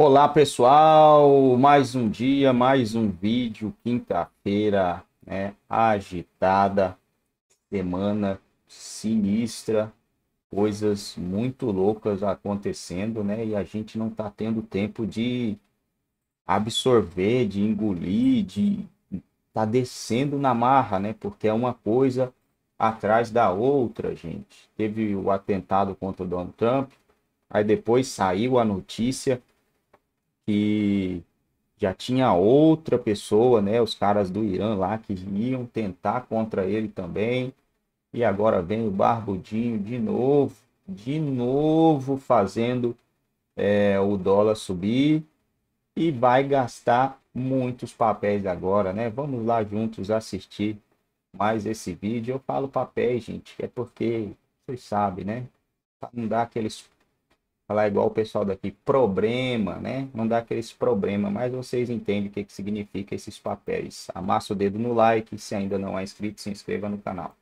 Olá pessoal, mais um dia, mais um vídeo, quinta-feira, né? Agitada, semana sinistra, coisas muito loucas acontecendo, né? E a gente não tá tendo tempo de absorver, de engolir, de tá descendo na marra, né? Porque é uma coisa atrás da outra, gente. Teve o atentado contra o Donald Trump, aí depois saiu a notícia que já tinha outra pessoa, né? Os caras do Irã lá que iam tentar contra ele também. E agora vem o Barbudinho de novo, de novo fazendo é, o dólar subir e vai gastar muitos papéis agora, né? Vamos lá juntos assistir mais esse vídeo. Eu falo papéis, gente, é porque vocês sabem, né? não dar aqueles falar igual o pessoal daqui, problema, né? Não dá aqueles problemas, mas vocês entendem o que, que significa esses papéis. Amassa o dedo no like, se ainda não é inscrito, se inscreva no canal.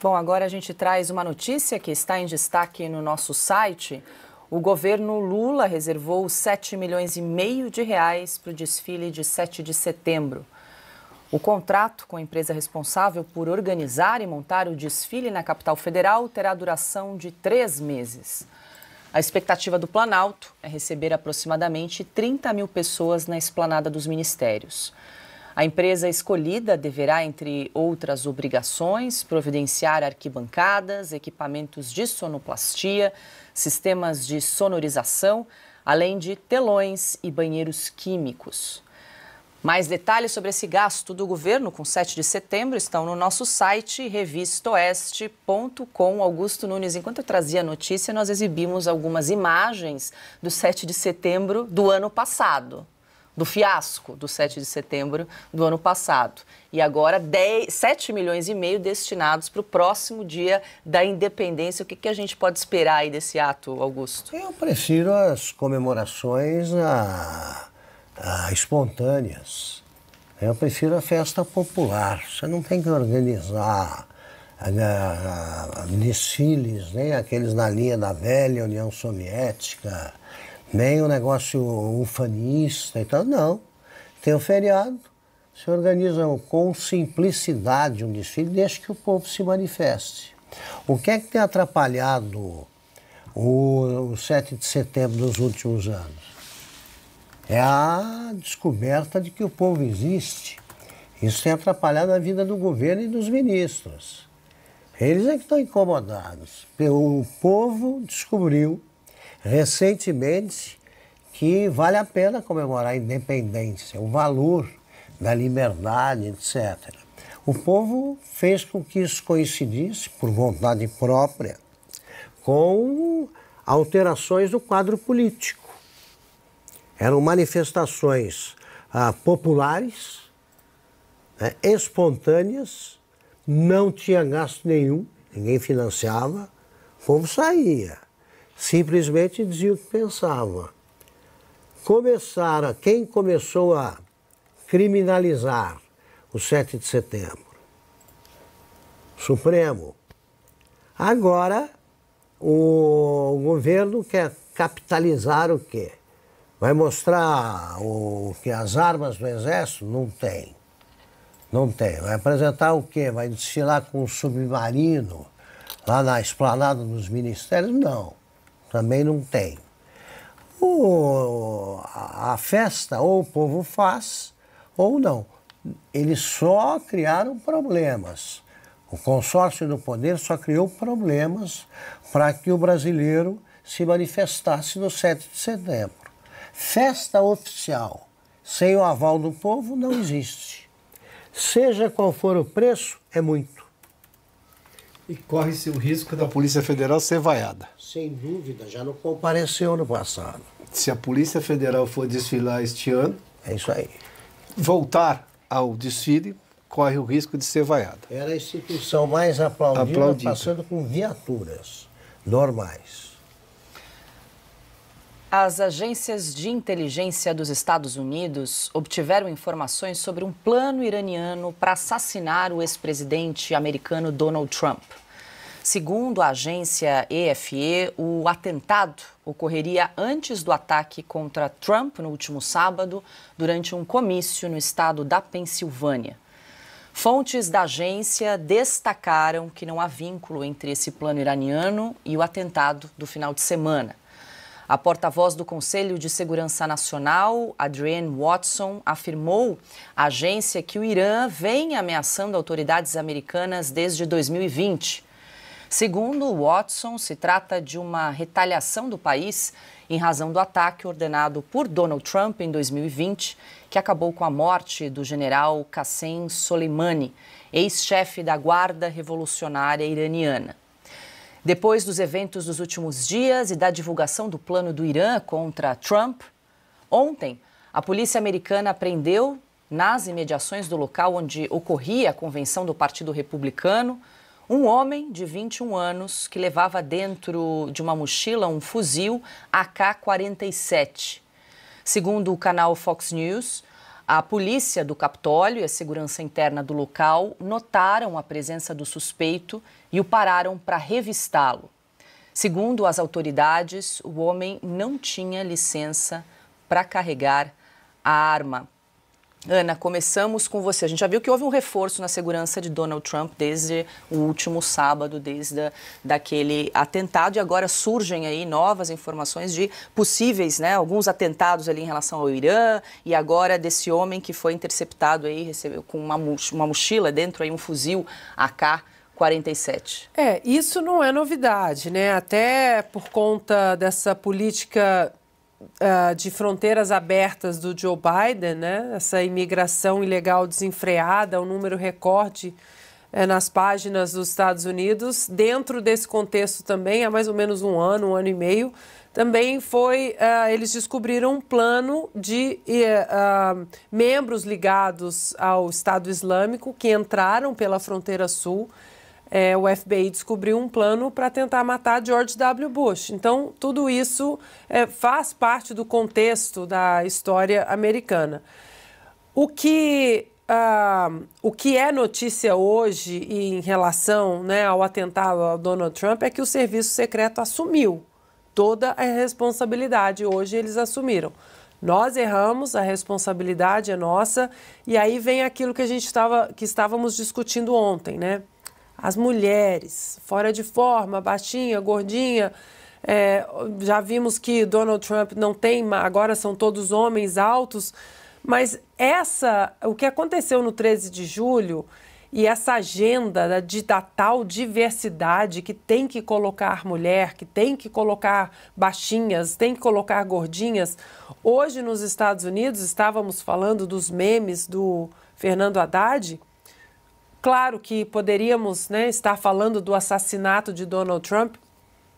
Bom, agora a gente traz uma notícia que está em destaque no nosso site. O governo Lula reservou 7 milhões e meio de reais para o desfile de 7 de setembro. O contrato com a empresa responsável por organizar e montar o desfile na capital federal terá duração de três meses. A expectativa do Planalto é receber aproximadamente 30 mil pessoas na esplanada dos ministérios. A empresa escolhida deverá, entre outras obrigações, providenciar arquibancadas, equipamentos de sonoplastia, sistemas de sonorização, além de telões e banheiros químicos. Mais detalhes sobre esse gasto do governo com 7 de setembro estão no nosso site revistoeste.com. Augusto Nunes, enquanto eu trazia a notícia, nós exibimos algumas imagens do 7 de setembro do ano passado. Do fiasco do 7 de setembro do ano passado. E agora 10, 7 milhões e meio destinados para o próximo dia da independência. O que, que a gente pode esperar aí desse ato, Augusto? Eu prefiro as comemorações a ah, espontâneas. Eu prefiro a festa popular. Você não tem que organizar né, desfiles, nem aqueles na linha da velha União Soviética, nem o negócio ufanista e tal. Não. Tem o feriado, se organiza com simplicidade um desfile, deixa que o povo se manifeste. O que é que tem atrapalhado o, o 7 de setembro dos últimos anos? é a descoberta de que o povo existe. Isso tem atrapalhado a vida do governo e dos ministros. Eles é que estão incomodados. O povo descobriu recentemente que vale a pena comemorar a independência, o valor da liberdade, etc. O povo fez com que isso coincidisse, por vontade própria, com alterações no quadro político. Eram manifestações ah, populares, né, espontâneas, não tinha gasto nenhum, ninguém financiava, o povo saía. Simplesmente dizia o que pensava. Começaram, quem começou a criminalizar o 7 de setembro? Supremo. Agora, o governo quer capitalizar o quê? Vai mostrar o que as armas do exército? Não tem. Não tem. Vai apresentar o quê? Vai desfilar com um submarino lá na esplanada dos ministérios? Não. Também não tem. O, a festa ou o povo faz ou não. Eles só criaram problemas. O consórcio do poder só criou problemas para que o brasileiro se manifestasse no 7 de setembro. Festa oficial sem o aval do povo não existe. Seja qual for o preço, é muito. E corre-se o risco da Polícia Federal ser vaiada. Sem dúvida, já não compareceu no passado. Se a Polícia Federal for desfilar este ano. É isso aí. Voltar ao desfile, corre o risco de ser vaiada. Era a instituição mais aplaudida, aplaudida. passando com viaturas normais. As agências de inteligência dos Estados Unidos obtiveram informações sobre um plano iraniano para assassinar o ex-presidente americano Donald Trump. Segundo a agência EFE, o atentado ocorreria antes do ataque contra Trump no último sábado, durante um comício no estado da Pensilvânia. Fontes da agência destacaram que não há vínculo entre esse plano iraniano e o atentado do final de semana. A porta-voz do Conselho de Segurança Nacional, Adrienne Watson, afirmou à agência que o Irã vem ameaçando autoridades americanas desde 2020. Segundo Watson, se trata de uma retaliação do país em razão do ataque ordenado por Donald Trump em 2020, que acabou com a morte do general Qassem Soleimani, ex-chefe da Guarda Revolucionária Iraniana. Depois dos eventos dos últimos dias e da divulgação do plano do Irã contra Trump, ontem a polícia americana prendeu, nas imediações do local onde ocorria a convenção do Partido Republicano, um homem de 21 anos que levava dentro de uma mochila um fuzil AK-47. Segundo o canal Fox News, a polícia do Capitólio e a segurança interna do local notaram a presença do suspeito e o pararam para revistá-lo. Segundo as autoridades, o homem não tinha licença para carregar a arma. Ana, começamos com você. A gente já viu que houve um reforço na segurança de Donald Trump desde o último sábado, desde a, daquele atentado, e agora surgem aí novas informações de possíveis, né, alguns atentados ali em relação ao Irã, e agora desse homem que foi interceptado aí, recebeu com uma, uma mochila dentro aí um fuzil AK 47. É, isso não é novidade, né? Até por conta dessa política uh, de fronteiras abertas do Joe Biden, né? essa imigração ilegal desenfreada, um número recorde eh, nas páginas dos Estados Unidos, dentro desse contexto também, há mais ou menos um ano, um ano e meio, também foi, uh, eles descobriram um plano de eh, ah, membros ligados ao Estado Islâmico que entraram pela fronteira sul é, o FBI descobriu um plano para tentar matar George W. Bush. Então, tudo isso é, faz parte do contexto da história americana. O que, uh, o que é notícia hoje em relação né, ao atentado ao Donald Trump é que o serviço secreto assumiu toda a responsabilidade. Hoje eles assumiram. Nós erramos, a responsabilidade é nossa. E aí vem aquilo que a gente estava que estávamos discutindo ontem, né? As mulheres, fora de forma, baixinha, gordinha. É, já vimos que Donald Trump não tem, agora são todos homens altos. Mas essa, o que aconteceu no 13 de julho e essa agenda de, da tal diversidade que tem que colocar mulher, que tem que colocar baixinhas, tem que colocar gordinhas. Hoje nos Estados Unidos estávamos falando dos memes do Fernando Haddad. Claro que poderíamos né, estar falando do assassinato de Donald Trump,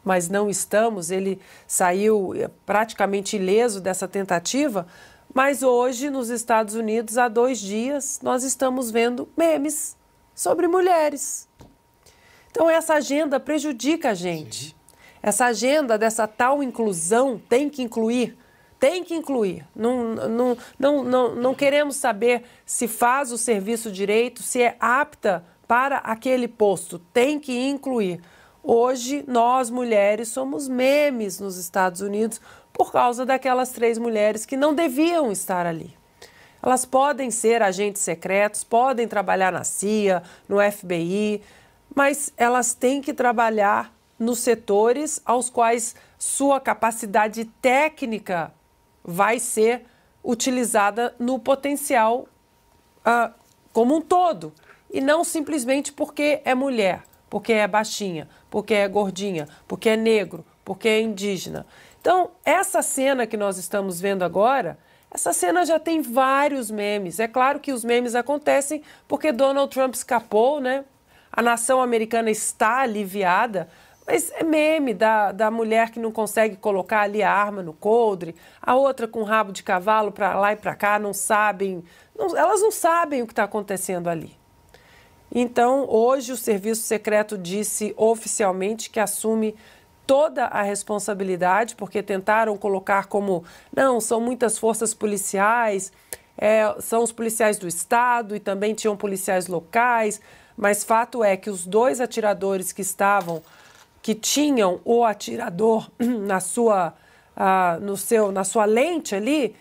mas não estamos. Ele saiu eh, praticamente ileso dessa tentativa. Mas hoje, nos Estados Unidos, há dois dias, nós estamos vendo memes sobre mulheres. Então, essa agenda prejudica a gente. Essa agenda dessa tal inclusão tem que incluir tem que incluir. Não, não, não, não, não queremos saber se faz o serviço direito, se é apta para aquele posto. Tem que incluir. Hoje, nós mulheres somos memes nos Estados Unidos por causa daquelas três mulheres que não deviam estar ali. Elas podem ser agentes secretos, podem trabalhar na CIA, no FBI, mas elas têm que trabalhar nos setores aos quais sua capacidade técnica vai ser utilizada no potencial uh, como um todo e não simplesmente porque é mulher, porque é baixinha, porque é gordinha, porque é negro, porque é indígena. Então, essa cena que nós estamos vendo agora, essa cena já tem vários memes. É claro que os memes acontecem porque Donald Trump escapou, né? A nação americana está aliviada, mas é meme da, da mulher que não consegue colocar ali a arma no coldre, a outra com rabo de cavalo para lá e para cá, não sabem, não, elas não sabem o que está acontecendo ali. Então, hoje o Serviço Secreto disse oficialmente que assume toda a responsabilidade, porque tentaram colocar como, não, são muitas forças policiais, é, são os policiais do Estado e também tinham policiais locais, mas fato é que os dois atiradores que estavam que tinham o atirador na sua, ah, no seu, na sua lente ali,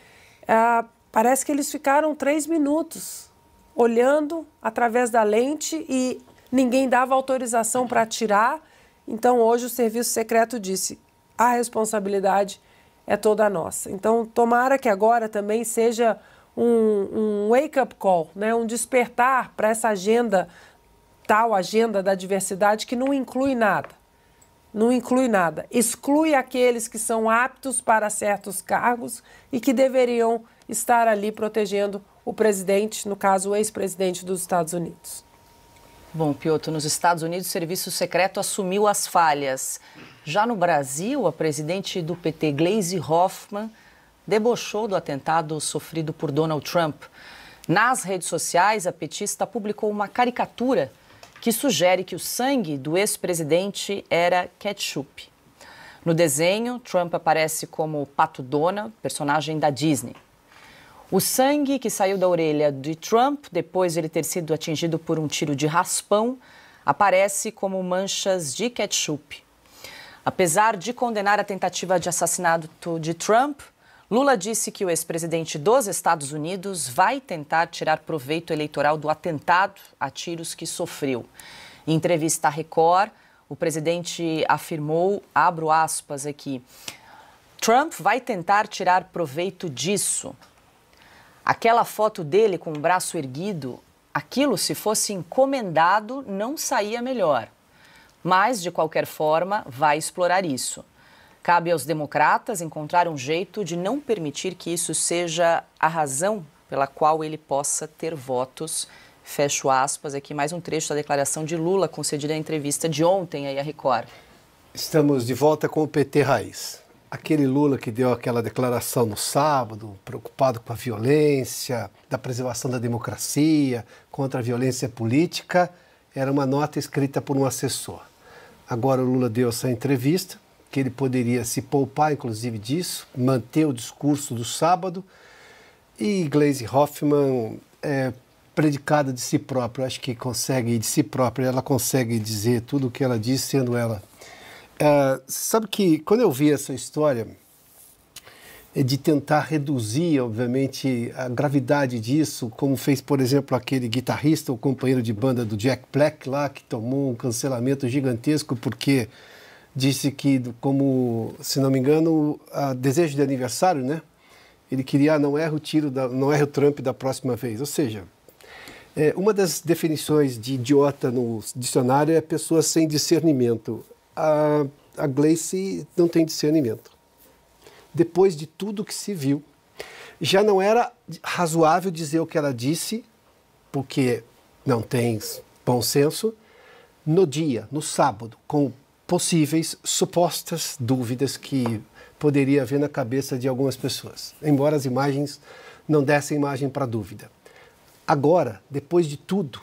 ah, parece que eles ficaram três minutos olhando através da lente e ninguém dava autorização para atirar. Então, hoje, o Serviço Secreto disse: a responsabilidade é toda nossa. Então, tomara que agora também seja um, um wake-up call, né? um despertar para essa agenda, tal agenda da diversidade que não inclui nada não inclui nada. Exclui aqueles que são aptos para certos cargos e que deveriam estar ali protegendo o presidente, no caso, o ex-presidente dos Estados Unidos. Bom, Piotr, nos Estados Unidos o Serviço Secreto assumiu as falhas. Já no Brasil, a presidente do PT, Gleisi Hoffmann, debochou do atentado sofrido por Donald Trump. Nas redes sociais, a petista publicou uma caricatura que sugere que o sangue do ex-presidente era ketchup. No desenho, Trump aparece como o Pato Donald, personagem da Disney. O sangue que saiu da orelha de Trump depois de ele ter sido atingido por um tiro de raspão aparece como manchas de ketchup. Apesar de condenar a tentativa de assassinato de Trump, Lula disse que o ex-presidente dos Estados Unidos vai tentar tirar proveito eleitoral do atentado a tiros que sofreu. Em entrevista à Record, o presidente afirmou, abro aspas aqui, Trump vai tentar tirar proveito disso. Aquela foto dele com o braço erguido, aquilo se fosse encomendado não saía melhor. Mas, de qualquer forma, vai explorar isso. Cabe aos democratas encontrar um jeito de não permitir que isso seja a razão pela qual ele possa ter votos. Fecho aspas aqui, mais um trecho da declaração de Lula concedida à entrevista de ontem aí à Record. Estamos de volta com o PT Raiz. Aquele Lula que deu aquela declaração no sábado, preocupado com a violência, da preservação da democracia, contra a violência política, era uma nota escrita por um assessor. Agora o Lula deu essa entrevista, que ele poderia se poupar, inclusive, disso, manter o discurso do sábado. E Glaze Hoffman é predicada de si própria, acho que consegue de si própria, ela consegue dizer tudo o que ela diz sendo ela. É, sabe que quando eu vi essa história é de tentar reduzir, obviamente, a gravidade disso, como fez, por exemplo, aquele guitarrista, o companheiro de banda do Jack Black lá, que tomou um cancelamento gigantesco porque disse que, como, se não me engano, a desejo de aniversário, né? Ele queria, ah, não erra o tiro, da, não erra o Trump da próxima vez. Ou seja, é, uma das definições de idiota no dicionário é pessoa sem discernimento. A, a Gleice não tem discernimento. Depois de tudo que se viu, já não era razoável dizer o que ela disse, porque não tem bom senso, no dia, no sábado, com possíveis supostas dúvidas que poderia haver na cabeça de algumas pessoas, embora as imagens não dessem imagem para dúvida. Agora, depois de tudo,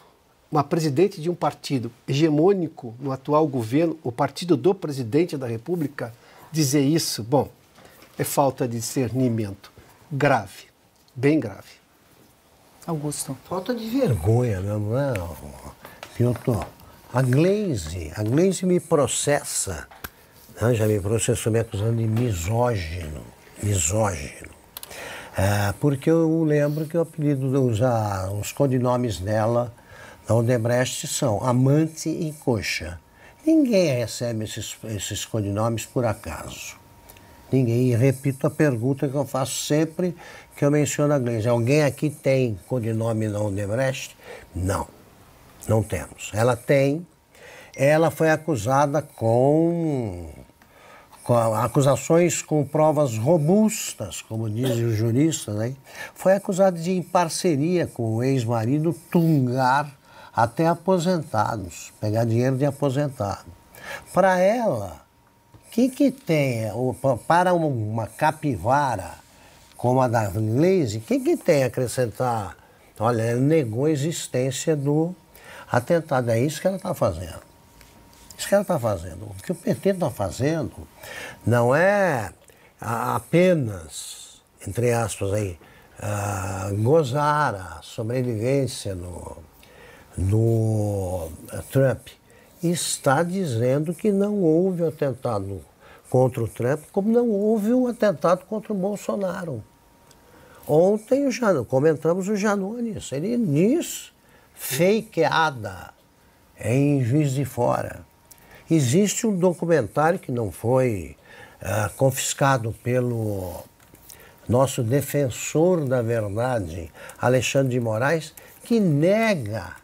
uma presidente de um partido hegemônico no atual governo, o partido do presidente da República, dizer isso, bom, é falta de discernimento grave, bem grave. Augusto. Falta de vergonha, né? não é, Piotr? A Glaze, a Glaze me processa, né? já me processou me acusando de misógino, misógino. É, porque eu lembro que o apelido, dos, os codinomes dela da Odebrecht são amante e coxa. Ninguém recebe esses, esses codinomes por acaso. Ninguém. E repito a pergunta que eu faço sempre que eu menciono a Glaze. Alguém aqui tem codinome da Odebrecht? Não. Não temos. Ela tem. Ela foi acusada com, com acusações com provas robustas, como dizem os juristas, né? foi acusada de, em parceria com o ex-marido, tungar até aposentados, pegar dinheiro de aposentado. Para ela, o que, que tem para uma capivara como a da Glaze, o que, que tem a acrescentar? Olha, ela negou a existência do atentado. É isso que ela está fazendo. Isso que ela está fazendo. O que o PT está fazendo não é apenas, entre aspas, aí, uh, gozar a sobrevivência no, no eh, Trump. Está dizendo que não houve atentado contra o Trump, como não houve um atentado contra o Bolsonaro. Ontem o Jan... comentamos o Janones, ele diz fakeada em Juiz de Fora. Existe um documentário que não foi uh, confiscado pelo nosso defensor da verdade, Alexandre de Moraes, que nega,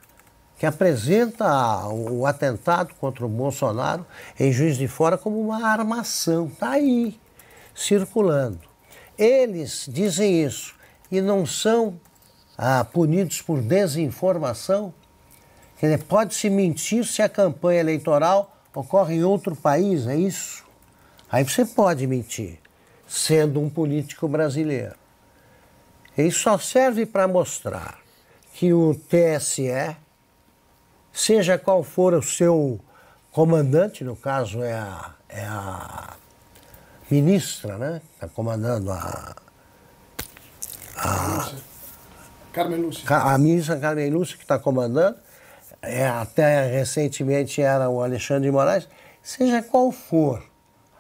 que apresenta o atentado contra o Bolsonaro em Juiz de Fora como uma armação. Está aí, circulando. Eles dizem isso e não são ah, punidos por desinformação? Quer dizer, pode-se mentir se a campanha eleitoral ocorre em outro país, é isso? Aí você pode mentir, sendo um político brasileiro. Isso só serve para mostrar que o TSE, seja qual for o seu comandante, no caso é a, é a ministra, né? Está comandando a, a Carmen Lúcia. A ministra Carmen Lúcia, que está comandando, é, até recentemente era o Alexandre de Moraes, seja qual for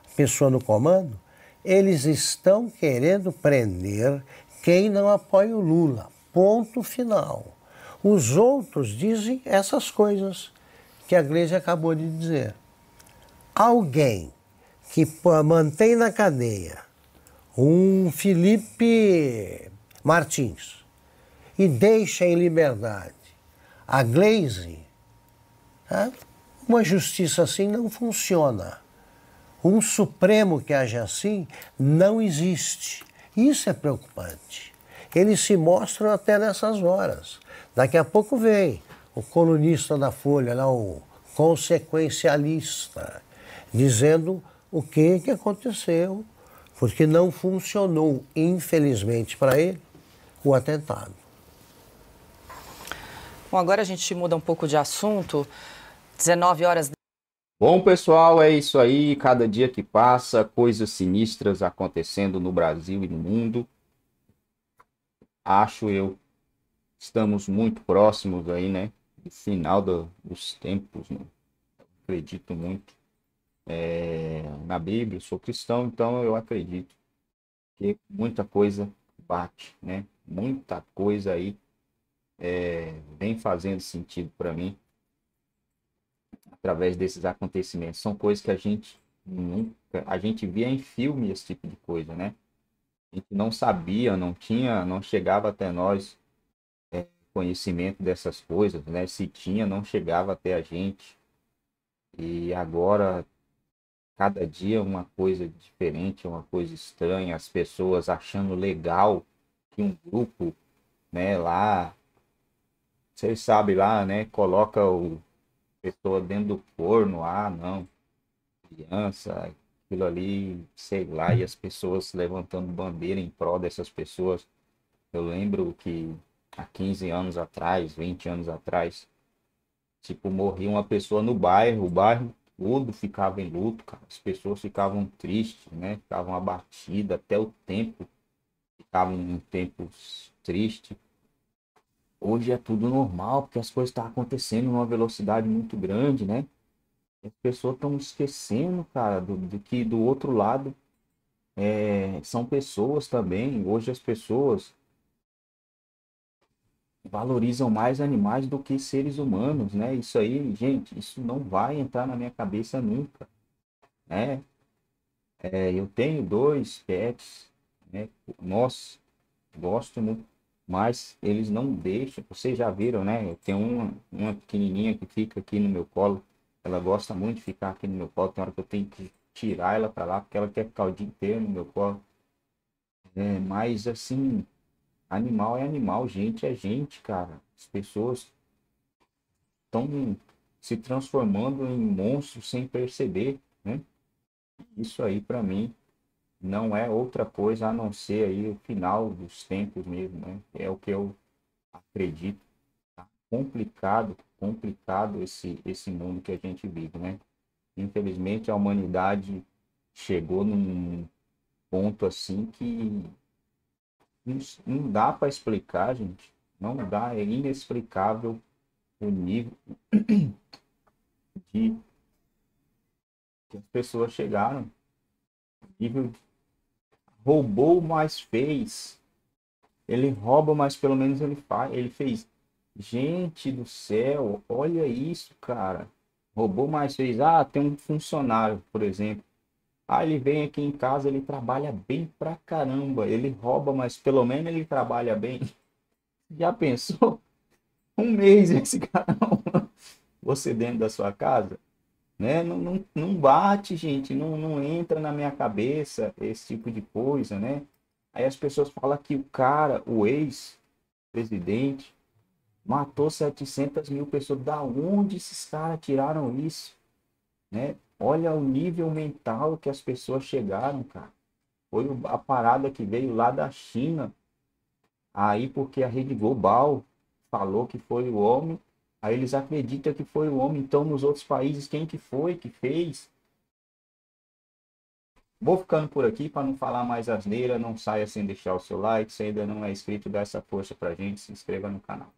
a pessoa no comando, eles estão querendo prender quem não apoia o Lula. Ponto final. Os outros dizem essas coisas que a igreja acabou de dizer. Alguém que mantém na cadeia um Felipe Martins, e deixa em liberdade. A Glaze, tá? uma justiça assim não funciona. Um Supremo que age assim não existe. Isso é preocupante. Eles se mostram até nessas horas. Daqui a pouco vem o colunista da Folha, lá, o consequencialista, dizendo o que, que aconteceu, porque não funcionou, infelizmente para ele, o atentado. Bom, agora a gente muda um pouco de assunto. 19 horas. Bom, pessoal, é isso aí. Cada dia que passa, coisas sinistras acontecendo no Brasil e no mundo. Acho eu. Estamos muito próximos aí, né? Do final do, dos tempos, né? Acredito muito é, na Bíblia. sou cristão, então eu acredito que muita coisa bate, né? Muita coisa aí é, vem fazendo sentido para mim através desses acontecimentos. São coisas que a gente nunca, a gente via em filme esse tipo de coisa, né? A gente não sabia, não tinha, não chegava até nós é, conhecimento dessas coisas, né? Se tinha, não chegava até a gente. E agora cada dia uma coisa diferente, uma coisa estranha, as pessoas achando legal que um grupo, né, lá vocês sabem lá, né? Coloca o pessoa dentro do forno, ah, não, criança, aquilo ali, sei lá, e as pessoas levantando bandeira em prol dessas pessoas. Eu lembro que há 15 anos atrás, 20 anos atrás, tipo, morria uma pessoa no bairro, o bairro todo ficava em luto, cara. As pessoas ficavam tristes, né? Ficavam abatidas até o tempo. Ficavam um tempo triste Hoje é tudo normal, porque as coisas estão tá acontecendo numa velocidade muito grande, né? As pessoas estão esquecendo, cara, do, do, que do outro lado é, são pessoas também. Hoje as pessoas valorizam mais animais do que seres humanos, né? Isso aí, gente, isso não vai entrar na minha cabeça nunca, né? É, eu tenho dois pets, né? Nossa, gosto muito mas eles não deixam. Vocês já viram, né? Tem uma, uma pequenininha que fica aqui no meu colo. Ela gosta muito de ficar aqui no meu colo. Tem hora que eu tenho que tirar ela para lá, porque ela quer ficar o dia inteiro no meu colo. É, mas assim, animal é animal, gente é gente, cara. As pessoas estão se transformando em monstros sem perceber, né? Isso aí para mim não é outra coisa a não ser aí o final dos tempos mesmo, né? É o que eu acredito. Tá complicado, complicado esse, esse mundo que a gente vive, né? Infelizmente a humanidade chegou num ponto assim que não, não dá para explicar, gente. Não dá, é inexplicável o nível de que as pessoas chegaram nível roubou, mas fez. Ele rouba, mas pelo menos ele faz. Ele fez. Gente do céu, olha isso, cara. Roubou, mas fez. Ah, tem um funcionário, por exemplo. Ah, ele vem aqui em casa, ele trabalha bem pra caramba. Ele rouba, mas pelo menos ele trabalha bem. Já pensou? Um mês esse cara você dentro da sua casa? Né? Não, não, não bate, gente, não, não entra na minha cabeça esse tipo de coisa, né? Aí as pessoas falam que o cara, o ex-presidente, matou 700 mil pessoas. Da onde esses caras tiraram isso? Né? Olha o nível mental que as pessoas chegaram, cara. Foi a parada que veio lá da China. Aí porque a Rede Global falou que foi o homem Aí eles acreditam que foi o homem, então nos outros países quem que foi, que fez. Vou ficando por aqui para não falar mais asneira, não saia sem deixar o seu like, se ainda não é inscrito, dá essa força pra gente, se inscreva no canal.